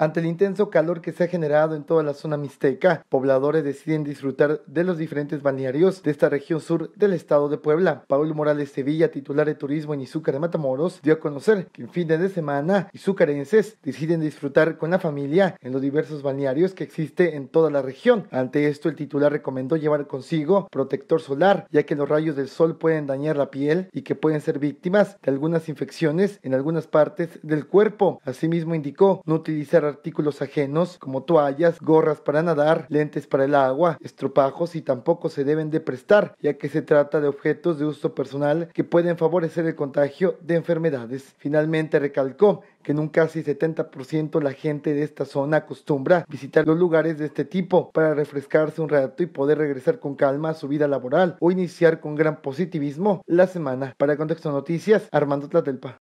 Ante el intenso calor que se ha generado en toda la zona mixteca, pobladores deciden disfrutar de los diferentes balnearios de esta región sur del estado de Puebla. Paulo Morales Sevilla, titular de turismo en Izúcar de Matamoros, dio a conocer que en fines de semana izucarenses deciden disfrutar con la familia en los diversos balnearios que existe en toda la región. Ante esto, el titular recomendó llevar consigo protector solar, ya que los rayos del sol pueden dañar la piel y que pueden ser víctimas de algunas infecciones en algunas partes del cuerpo. Asimismo, indicó no utilizar artículos ajenos como toallas, gorras para nadar, lentes para el agua, estropajos y tampoco se deben de prestar, ya que se trata de objetos de uso personal que pueden favorecer el contagio de enfermedades. Finalmente recalcó que en un casi 70% la gente de esta zona acostumbra visitar los lugares de este tipo para refrescarse un rato y poder regresar con calma a su vida laboral o iniciar con gran positivismo la semana. Para Contexto Noticias, Armando Tlatelpa.